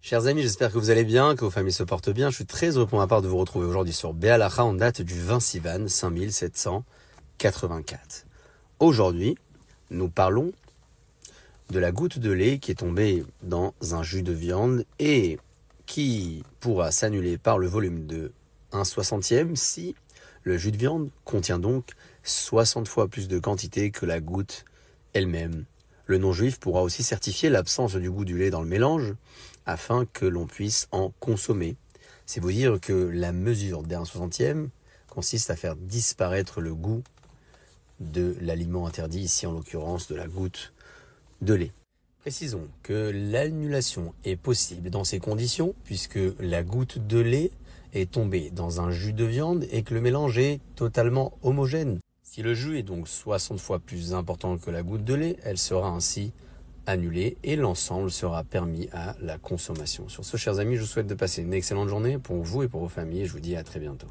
Chers amis, j'espère que vous allez bien, que vos familles se portent bien. Je suis très heureux pour ma part de vous retrouver aujourd'hui sur Béalacha en date du 20 Sivan 5784. Aujourd'hui, nous parlons de la goutte de lait qui est tombée dans un jus de viande et qui pourra s'annuler par le volume de 1 soixantième si le jus de viande contient donc 60 fois plus de quantité que la goutte elle-même. Le non-juif pourra aussi certifier l'absence du goût du lait dans le mélange afin que l'on puisse en consommer. C'est vous dire que la mesure d'un soixantième consiste à faire disparaître le goût de l'aliment interdit, ici en l'occurrence de la goutte de lait. Précisons que l'annulation est possible dans ces conditions puisque la goutte de lait est tombée dans un jus de viande et que le mélange est totalement homogène. Si le jus est donc 60 fois plus important que la goutte de lait, elle sera ainsi annulé et l'ensemble sera permis à la consommation. Sur ce, chers amis, je vous souhaite de passer une excellente journée pour vous et pour vos familles. Je vous dis à très bientôt.